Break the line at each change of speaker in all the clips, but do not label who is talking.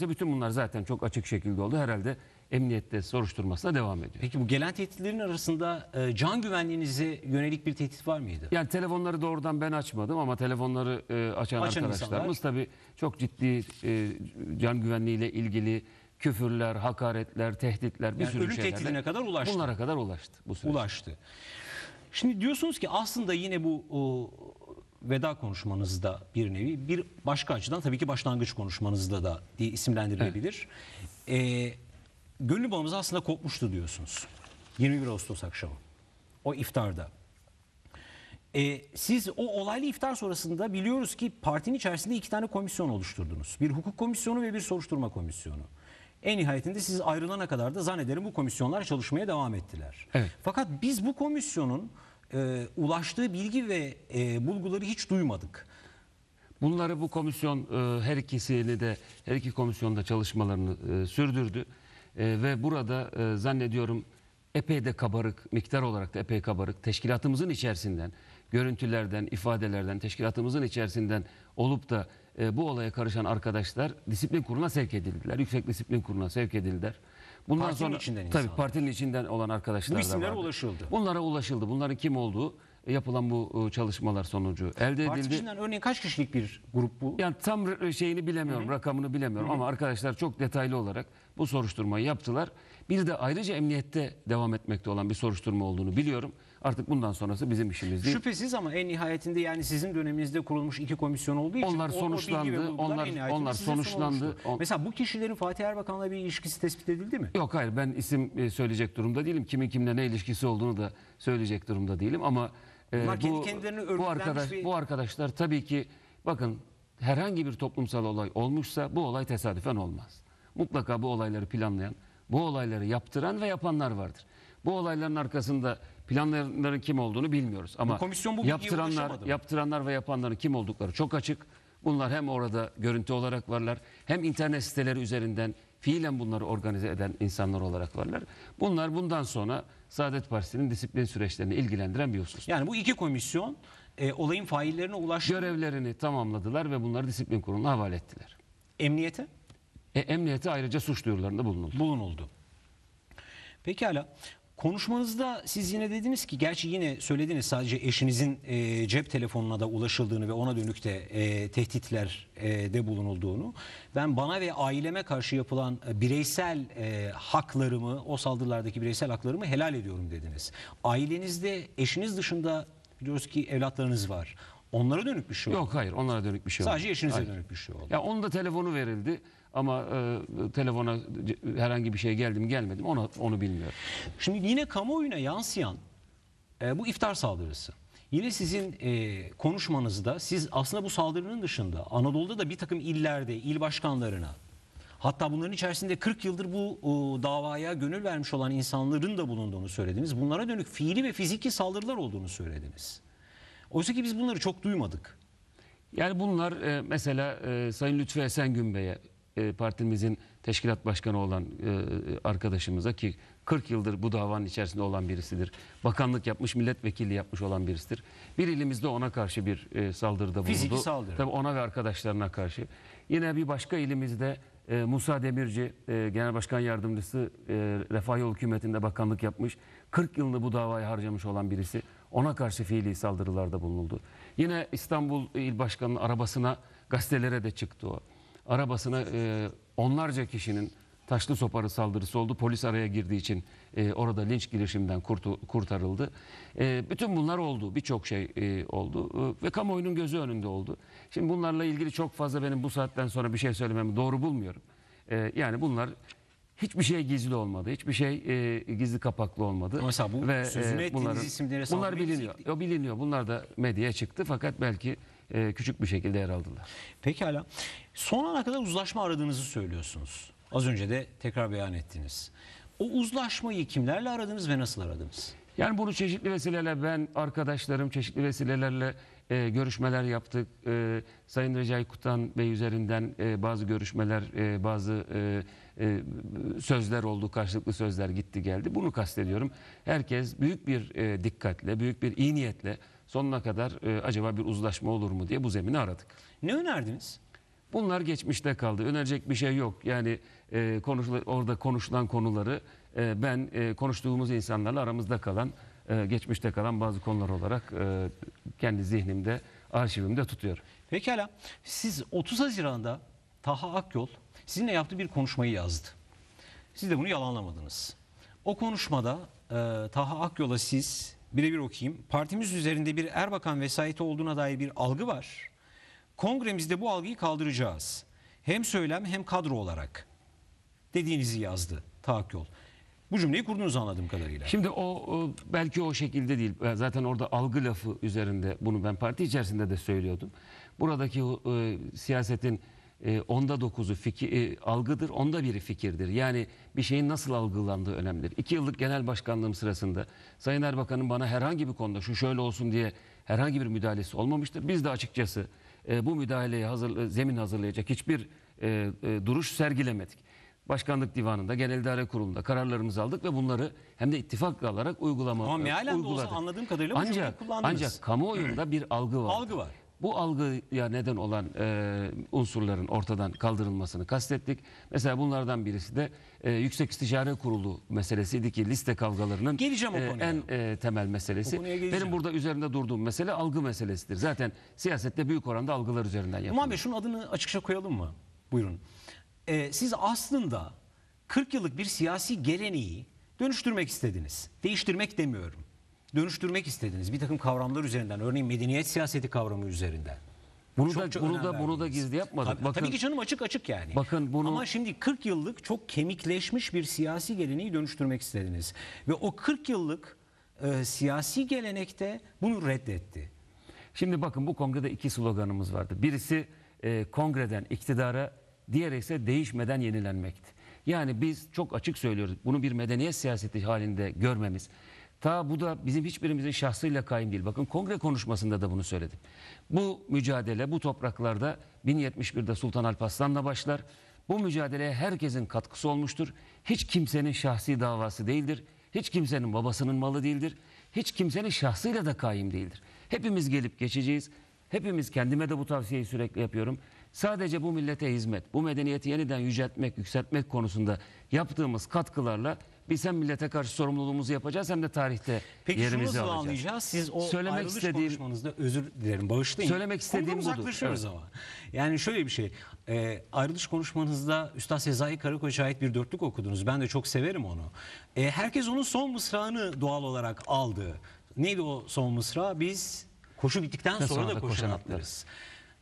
Bütün bunlar zaten çok açık şekilde oldu. Herhalde emniyette soruşturmasına devam ediyor. Peki bu gelen tehditlerin arasında e, can güvenliğinize yönelik bir tehdit var mıydı? Yani telefonları doğrudan ben açmadım ama telefonları e, açan, Açan arkadaşlarımız insanlar. tabii çok ciddi e, can güvenliğiyle ilgili küfürler, hakaretler, tehditler bir Yani sürü şeyler. şeylerle tehdidine kadar ulaştı. bunlara kadar ulaştı bu süreç. Ulaştı. Şimdi diyorsunuz ki aslında yine bu o,
veda konuşmanızda bir nevi bir başka açıdan tabii ki başlangıç konuşmanızda da diye isimlendirilebilir. Evet. E, ee, gönül bağımız aslında kopmuştu diyorsunuz. 21 Ağustos akşamı. O iftarda. E, siz o olaylı iftar sonrasında biliyoruz ki partinin içerisinde iki tane komisyon oluşturdunuz. Bir hukuk komisyonu ve bir soruşturma komisyonu. En nihayetinde siz ayrılana kadar da zannederim bu komisyonlar çalışmaya devam ettiler. Evet. Fakat biz bu komisyonun e, ulaştığı bilgi ve e, bulguları hiç duymadık.
Bunları bu komisyon e, her ikisini de her iki komisyonda çalışmalarını e, sürdürdü. E, ve burada e, zannediyorum epey de kabarık, miktar olarak da epey kabarık teşkilatımızın içerisinden, görüntülerden, ifadelerden, teşkilatımızın içerisinden olup da e, bu olaya karışan arkadaşlar disiplin kuruluna sevk edildiler. Yüksek disiplin kuruluna sevk edildiler. Bundan partinin sonra içinden tabii partinin içinden olan arkadaşlar Bu isimlere vardı. ulaşıldı. Bunlara ulaşıldı. Bunların kim olduğu e, yapılan bu e, çalışmalar sonucu elde Parti edildi. içinden örneğin kaç kişilik bir grup bu? Yani tam e, şeyini bilemiyorum, rakamını bilemiyorum ama arkadaşlar çok detaylı olarak bu soruşturmayı yaptılar. Bir de ayrıca emniyette devam etmekte olan bir soruşturma olduğunu biliyorum. Artık bundan sonrası bizim işimiz değil.
Şüphesiz ama en nihayetinde yani sizin döneminizde kurulmuş iki komisyon olduğu için onlar sonuçlandı. O onlar onlar sonuçlandı. On... Mesela bu
kişilerin Fatih Erbakan'la bir ilişkisi tespit edildi mi? Yok hayır ben isim e, söyleyecek durumda değilim. Kimin kimle ne ilişkisi olduğunu da söyleyecek durumda değilim ama e, bu, kendi bu arkadaş bir... bu arkadaşlar tabii ki bakın herhangi bir toplumsal olay olmuşsa bu olay tesadüfen olmaz. Mutlaka bu olayları planlayan, bu olayları yaptıran ve yapanlar vardır. Bu olayların arkasında Planların kim olduğunu bilmiyoruz ama Bu komisyon bu yaptıranlar yaptıranlar ve yapanların kim oldukları çok açık. Bunlar hem orada görüntü olarak varlar hem internet siteleri üzerinden fiilen bunları organize eden insanlar olarak varlar. Bunlar bundan sonra Saadet Partisi'nin disiplin süreçlerini ilgilendiren bir husus. Yani bu iki komisyon e, olayın faillerine ulaştı. Görevlerini tamamladılar ve bunları disiplin kuruluna havale ettiler. Emniyete E, emniyete ayrıca suç duyurularında bulunuldu. bulunuldu. Pekala.
Konuşmanızda siz yine dediniz ki gerçi yine söylediniz sadece eşinizin e, cep telefonuna da ulaşıldığını ve ona dönük de e, tehditler e, de bulunulduğunu. Ben bana ve aileme karşı yapılan e, bireysel e, haklarımı o saldırılardaki bireysel haklarımı helal ediyorum dediniz. Ailenizde eşiniz dışında biliyoruz ki evlatlarınız var. Onlara
dönük bir şey oldu. Yok hayır onlara dönük bir şey oldu. Sadece eşinize Hayır. dönük bir şey oldu. Ya onun da telefonu verildi. Ama e, telefona herhangi bir şey geldi mi gelmedi mi onu, onu bilmiyorum. Şimdi yine kamuoyuna
yansıyan e, bu iftar saldırısı. Yine sizin e, konuşmanızda siz aslında bu saldırının dışında Anadolu'da da bir takım illerde il başkanlarına hatta bunların içerisinde 40 yıldır bu o, davaya gönül vermiş olan insanların da bulunduğunu söylediniz.
Bunlara dönük fiili ve fiziki saldırılar olduğunu söylediniz. Oysa ki biz bunları çok duymadık. Yani bunlar e, mesela e, Sayın Lütfü Esengün Bey'e e, partimizin teşkilat başkanı olan e, arkadaşımıza ki 40 yıldır bu davanın içerisinde olan birisidir. Bakanlık yapmış, milletvekili yapmış olan birisidir. Bir ilimizde ona karşı bir e, saldırıda bulundu. Fiziki saldırı. Tabii ona ve arkadaşlarına karşı. Yine bir başka ilimizde e, Musa Demirci, Genel Başkan Yardımcısı e, Refah Yol Hükümeti'nde bakanlık yapmış. 40 yılını bu davayı harcamış olan birisi. Ona karşı fiili saldırılarda bulunuldu. Yine İstanbul İl Başkanı'nın arabasına gazetelere de çıktı o arabasına e, onlarca kişinin taşlı sopalı saldırısı oldu. Polis araya girdiği için e, orada linç girişimden kurtu, kurtarıldı. E, bütün bunlar oldu. Birçok şey e, oldu. E, ve kamuoyunun gözü önünde oldu. Şimdi bunlarla ilgili çok fazla benim bu saatten sonra bir şey söylememi doğru bulmuyorum. E, yani bunlar hiçbir şey gizli olmadı. Hiçbir şey e, gizli kapaklı olmadı. mesela bu ve, e, sözünü e, ettiğiniz bunların, isimlere Bunlar biliniyor. O biliniyor. Bunlar da medyaya çıktı. Fakat belki e, küçük bir şekilde yer aldılar. Pekala. Son ana kadar uzlaşma aradığınızı söylüyorsunuz. Az önce de tekrar beyan ettiniz. O uzlaşmayı kimlerle aradınız ve nasıl aradınız? Yani bunu çeşitli vesilelerle ben arkadaşlarım çeşitli vesilelerle e, görüşmeler yaptık. E, Sayın Recai Kutan Bey üzerinden e, bazı görüşmeler, e, bazı e, e, sözler oldu, karşılıklı sözler gitti geldi. Bunu kastediyorum. Herkes büyük bir e, dikkatle, büyük bir iyi niyetle sonuna kadar e, acaba bir uzlaşma olur mu diye bu zemini aradık. Ne önerdiniz? Bunlar geçmişte kaldı. Önerecek bir şey yok. Yani e, konuşula, orada konuşulan konuları e, ben e, konuştuğumuz insanlarla aramızda kalan, e, geçmişte kalan bazı konular olarak e, kendi zihnimde, arşivimde tutuyorum. Pekala. Siz 30 Haziran'da Taha Akyol sizinle yaptığı
bir konuşmayı yazdı. Siz de bunu yalanlamadınız. O konuşmada e, Taha Akyol'a siz birebir okuyayım. Partimiz üzerinde bir Erbakan vesayeti olduğuna dair bir algı var. Kongremizde bu algıyı kaldıracağız. Hem söylem hem kadro olarak dediğinizi yazdı
Tahakkül. Bu cümleyi kurdunuz anladığım kadarıyla. Şimdi o, belki o şekilde değil. Zaten orada algı lafı üzerinde bunu ben parti içerisinde de söylüyordum. Buradaki e, siyasetin e, onda dokuzu fikir, e, algıdır, onda biri fikirdir. Yani bir şeyin nasıl algılandığı önemlidir. İki yıllık genel başkanlığım sırasında Sayın Erbakan'ın bana herhangi bir konuda şu şöyle olsun diye herhangi bir müdahalesi olmamıştır. Biz de açıkçası e, bu müdahaleye hazır, e, zemin hazırlayacak hiçbir e, e, duruş sergilemedik. Başkanlık Divanı'nda, Genel İdare Kurulu'nda kararlarımızı aldık ve bunları hem de ittifakla alarak uygulama Ama mealen uyguladık. de olsa anladığım
kadarıyla bu ancak, kullandınız. Ancak
kamuoyunda bir algı var. Algı var bu algıya neden olan e, unsurların ortadan kaldırılmasını kastettik. Mesela bunlardan birisi de e, Yüksek İstişare Kurulu meselesiydi ki liste kavgalarının e, en e, temel meselesi. Benim burada üzerinde durduğum mesele algı meselesidir. Zaten siyasette büyük oranda algılar üzerinden yapılıyor. Umar Bey şunun adını açıkça koyalım mı?
Buyurun. E, siz aslında 40 yıllık bir siyasi geleneği dönüştürmek istediniz. Değiştirmek demiyorum dönüştürmek istediniz. Bir takım kavramlar üzerinden, örneğin medeniyet siyaseti kavramı üzerinden. Bunu çok, da çok bunu da bunu da gizli yapmadık. Tabii, bakın, tabii ki canım açık açık yani. Bakın bunu Ama şimdi 40 yıllık çok kemikleşmiş bir siyasi geleneği dönüştürmek istediniz ve o 40 yıllık
e, siyasi gelenekte bunu reddetti. Şimdi bakın bu kongrede iki sloganımız vardı. Birisi e, kongreden iktidara, diğeri ise değişmeden yenilenmekti. Yani biz çok açık söylüyoruz. Bunu bir medeniyet siyaseti halinde görmemiz Ta bu da bizim hiçbirimizin şahsıyla kaim değil. Bakın kongre konuşmasında da bunu söyledim. Bu mücadele bu topraklarda 1071'de Sultan Alparslan'la başlar. Bu mücadeleye herkesin katkısı olmuştur. Hiç kimsenin şahsi davası değildir. Hiç kimsenin babasının malı değildir. Hiç kimsenin şahsıyla da kaim değildir. Hepimiz gelip geçeceğiz. Hepimiz kendime de bu tavsiyeyi sürekli yapıyorum. Sadece bu millete hizmet, bu medeniyeti yeniden yüceltmek, yükseltmek konusunda yaptığımız katkılarla biz hem millete karşı sorumluluğumuzu yapacağız hem de tarihte Peki şunu yerimizi nasıl alacağız. anlayacağız? Siz o Söylemek ayrılış istediğim-
konuşmanızda özür dilerim bağışlayın. Söylemek istediğim Konudan budur. uzaklaşıyoruz Evet. ama. Yani şöyle bir şey. E, ayrılış konuşmanızda Üstad Sezai Karakoç'a ait bir dörtlük okudunuz. Ben de çok severim onu. E, herkes onun son mısrağını doğal olarak aldı. Neydi o son mısra? Biz koşu bittikten sonra, sonra da koşan atlarız.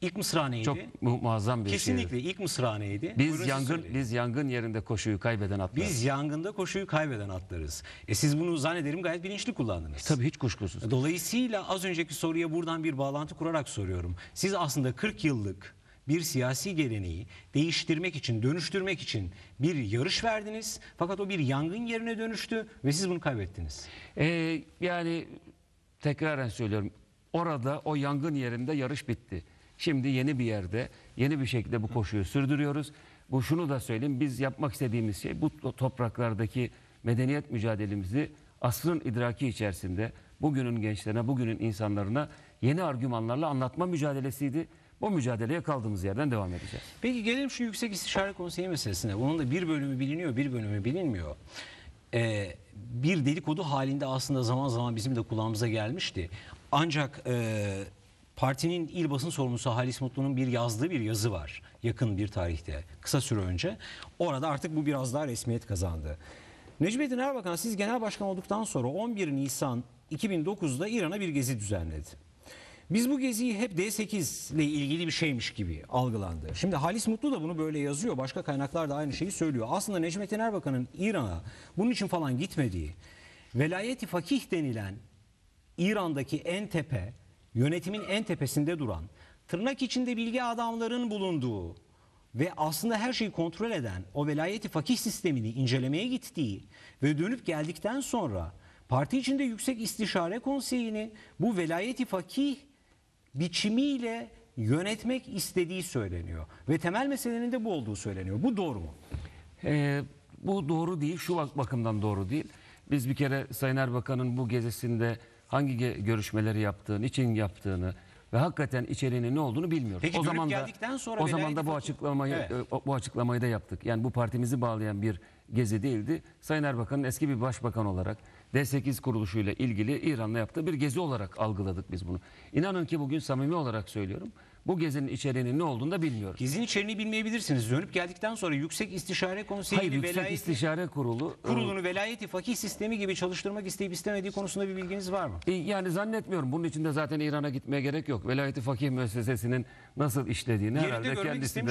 İlk mısraneydi. Çok mu-
muazzam bir şey. Kesinlikle şeydi. ilk mısraneydi. Biz Buyurun yangın
biz yangın yerinde koşuyu kaybeden atlarız. Biz yangında koşuyu kaybeden atlarız. E siz bunu zannederim gayet bilinçli kullandınız. Tabii hiç kuşkusuz. Dolayısıyla az önceki soruya buradan bir bağlantı kurarak soruyorum. Siz aslında 40 yıllık bir siyasi geleneği değiştirmek için, dönüştürmek için bir yarış verdiniz. Fakat o bir yangın yerine dönüştü ve siz bunu kaybettiniz.
Ee, yani tekraren söylüyorum. Orada o yangın yerinde yarış bitti. Şimdi yeni bir yerde yeni bir şekilde bu koşuyu sürdürüyoruz. Bu şunu da söyleyeyim biz yapmak istediğimiz şey bu topraklardaki medeniyet mücadelemizi asrın idraki içerisinde bugünün gençlerine, bugünün insanlarına yeni argümanlarla anlatma mücadelesiydi. Bu mücadeleye kaldığımız yerden devam edeceğiz.
Peki gelelim şu Yüksek İstişare Konseyi meselesine. Bunun da bir bölümü biliniyor, bir bölümü bilinmiyor. Ee, bir dedikodu halinde aslında zaman zaman bizim de kulağımıza gelmişti. Ancak e, Partinin il basın sorumlusu Halis Mutlu'nun bir yazdığı bir yazı var yakın bir tarihte kısa süre önce. Orada artık bu biraz daha resmiyet kazandı. Necmettin Erbakan siz genel başkan olduktan sonra 11 Nisan 2009'da İran'a bir gezi düzenledi. Biz bu geziyi hep D8 ile ilgili bir şeymiş gibi algılandı. Şimdi Halis Mutlu da bunu böyle yazıyor. Başka kaynaklar da aynı şeyi söylüyor. Aslında Necmettin Erbakan'ın İran'a bunun için falan gitmediği, velayeti fakih denilen İran'daki en tepe yönetimin en tepesinde duran, tırnak içinde bilgi adamların bulunduğu ve aslında her şeyi kontrol eden o velayeti fakih sistemini incelemeye gittiği ve dönüp geldikten sonra parti içinde Yüksek istişare Konseyi'ni bu velayeti fakih biçimiyle
yönetmek istediği söyleniyor. Ve temel meselenin de bu olduğu söyleniyor. Bu doğru mu? Ee, bu doğru değil. Şu bakımdan doğru değil. Biz bir kere Sayın Erbakan'ın bu gezisinde hangi görüşmeleri yaptığını, için yaptığını ve hakikaten içeriğinin ne olduğunu bilmiyoruz. Peki, o zaman da sonra o zaman da bu açıklamayı evet. E, bu açıklamayı da yaptık. Yani bu partimizi bağlayan bir gezi değildi. Sayın Erbakan'ın eski bir başbakan olarak D8 kuruluşuyla ilgili İran'la yaptığı bir gezi olarak algıladık biz bunu. İnanın ki bugün samimi olarak söylüyorum. Bu gezinin içeriğinin ne olduğunu da bilmiyoruz. Gezinin içeriğini bilmeyebilirsiniz. Dönüp geldikten sonra Yüksek
İstişare Konseyi Hayır, Yüksek velayeti, İstişare
Kurulu e, kurulunu
velayeti fakih sistemi gibi çalıştırmak isteyip
istemediği konusunda bir bilginiz var mı? E, yani zannetmiyorum. Bunun için de zaten İran'a gitmeye gerek yok. Velayeti fakih müessesesinin nasıl işlediğini Yerinde herhalde görmek kendisi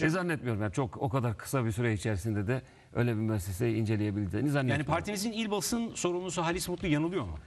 de E, zannetmiyorum. Yani çok o kadar kısa bir süre içerisinde de öyle bir müesseseyi inceleyebildiğini zannetmiyorum. Yani partinizin il basın sorumlusu Halis Mutlu yanılıyor mu?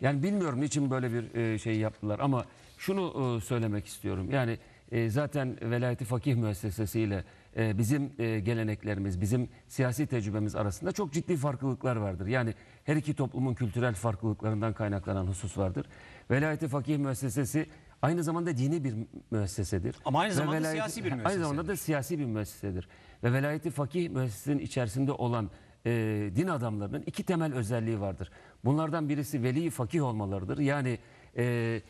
Yani bilmiyorum niçin böyle bir e, şey yaptılar ama şunu e, söylemek istiyorum. Yani e, zaten velayeti fakih müessesesiyle e, bizim geleneklerimiz, bizim siyasi tecrübemiz arasında çok ciddi farklılıklar vardır. Yani her iki toplumun kültürel farklılıklarından kaynaklanan husus vardır. Velayeti fakih müessesesi aynı zamanda dini bir müessesedir. Ama aynı zamanda velayeti, siyasi bir müessesedir. Aynı zamanda da siyasi bir müessesedir. Ve velayeti fakih müessesinin içerisinde olan e, din adamlarının iki temel özelliği vardır. Bunlardan birisi veli fakih olmalarıdır. Yani e,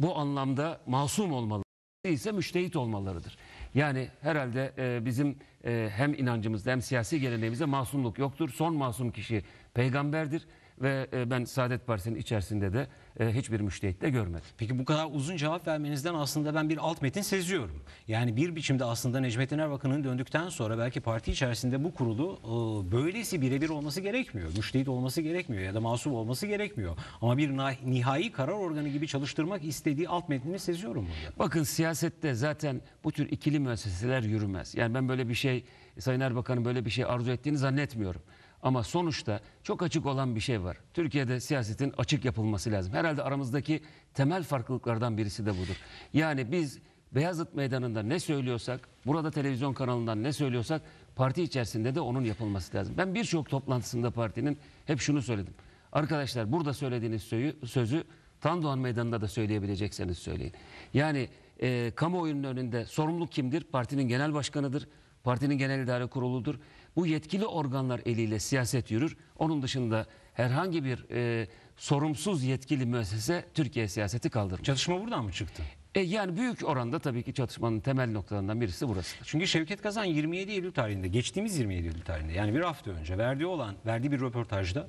bu anlamda masum olmalı ise müştehit olmalarıdır. Yani herhalde e, bizim e, hem inancımızda hem siyasi geleneğimizde masumluk yoktur. Son masum kişi peygamberdir ve e, ben Saadet Partisi'nin içerisinde de e, hiçbir müştehit de görmedim. Peki bu kadar uzun cevap
vermenizden aslında ben bir alt metin seziyorum. Yani bir biçimde aslında Necmettin Erbakan'ın döndükten sonra belki parti içerisinde bu kurulu e, böylesi birebir olması gerekmiyor. Müştehit olması gerekmiyor ya da
masum olması gerekmiyor. Ama bir nihai karar organı gibi çalıştırmak istediği alt metnini seziyorum burada. Bakın siyasette zaten bu tür ikili müesseseler yürümez. Yani ben böyle bir şey Sayın Erbakan'ın böyle bir şey arzu ettiğini zannetmiyorum. Ama sonuçta çok açık olan bir şey var. Türkiye'de siyasetin açık yapılması lazım. Herhalde aramızdaki temel farklılıklardan birisi de budur. Yani biz Beyazıt Meydanı'nda ne söylüyorsak, burada televizyon kanalından ne söylüyorsak parti içerisinde de onun yapılması lazım. Ben birçok toplantısında partinin hep şunu söyledim. Arkadaşlar burada söylediğiniz sözü, sözü Tandoğan Meydanı'nda da söyleyebilecekseniz söyleyin. Yani e, kamuoyunun önünde sorumluluk kimdir? Partinin genel başkanıdır, partinin genel idare kuruludur. Bu yetkili organlar eliyle siyaset yürür. Onun dışında herhangi bir e, sorumsuz yetkili müessese Türkiye siyaseti kaldırmaz. Çatışma buradan mı çıktı? E yani büyük oranda tabii ki çatışmanın temel noktalarından birisi burası. Çünkü Şevket Kazan 27 Eylül
tarihinde, geçtiğimiz 27 Eylül tarihinde yani bir hafta önce verdiği olan, verdiği bir röportajda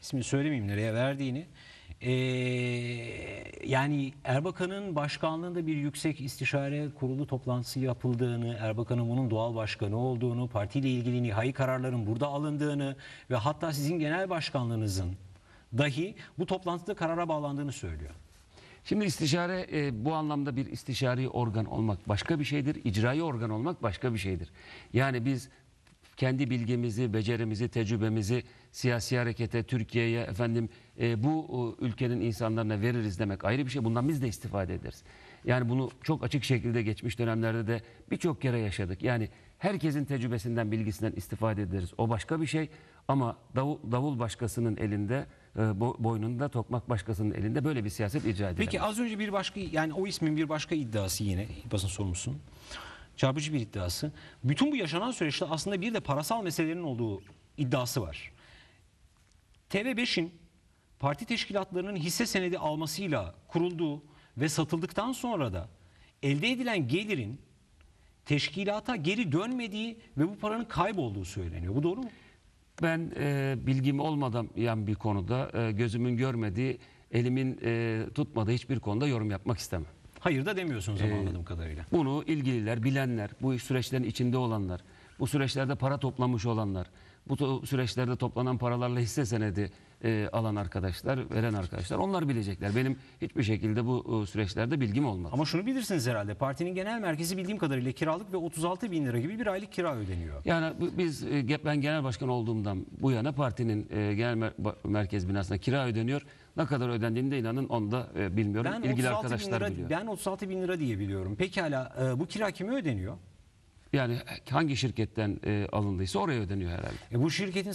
ismini söylemeyeyim nereye verdiğini ee, yani Erbakan'ın başkanlığında bir yüksek istişare kurulu toplantısı yapıldığını, Erbakan'ın bunun doğal başkanı olduğunu, partiyle ilgili nihai kararların burada alındığını ve hatta sizin genel başkanlığınızın dahi bu toplantıda karara bağlandığını söylüyor.
Şimdi istişare e, bu anlamda bir istişari organ olmak başka bir şeydir. İcrayı organ olmak başka bir şeydir. Yani biz kendi bilgimizi, becerimizi, tecrübemizi siyasi harekete, Türkiye'ye efendim e, bu e, ülkenin insanlarına veririz demek ayrı bir şey. Bundan biz de istifade ederiz. Yani bunu çok açık şekilde geçmiş dönemlerde de birçok kere yaşadık. Yani herkesin tecrübesinden, bilgisinden istifade ederiz. O başka bir şey ama davul, davul başkasının elinde e, boynunda tokmak başkasının elinde böyle bir siyaset icra edilemez. Peki az
önce bir başka yani o ismin bir başka iddiası yine basın sorumlusunun çarpıcı bir iddiası. Bütün bu yaşanan süreçte aslında bir de parasal meselelerin olduğu iddiası var. TV5'in parti teşkilatlarının hisse senedi almasıyla kurulduğu ve satıldıktan sonra
da elde edilen gelirin teşkilata geri dönmediği ve bu paranın kaybolduğu söyleniyor. Bu doğru mu? Ben e, bilgim olmadan yani bir konuda e, gözümün görmediği, elimin e, tutmadığı hiçbir konuda yorum yapmak istemem hayır da demiyorsunuz ama ee, anladığım kadarıyla. Bunu ilgililer, bilenler, bu iş süreçlerin içinde olanlar, bu süreçlerde para toplamış olanlar, bu to- süreçlerde toplanan paralarla hisse senedi e, alan arkadaşlar, veren arkadaşlar onlar bilecekler. Benim hiçbir şekilde bu e, süreçlerde bilgim olmaz.
Ama şunu bilirsiniz herhalde partinin genel merkezi bildiğim kadarıyla kiralık ve 36 bin lira gibi bir aylık kira ödeniyor.
Yani biz e, ben genel başkan olduğumdan bu yana partinin e, genel mer- merkez binasına kira ödeniyor. Ne kadar ödendiğini de inanın onu da e, bilmiyorum. Ben İlgili 36 arkadaşlar bin lira, biliyor.
Ben 36 bin lira diye biliyorum. Pekala e, bu kira kime ödeniyor?
Yani hangi şirketten e, alındıysa oraya ödeniyor herhalde. E, bu şirketin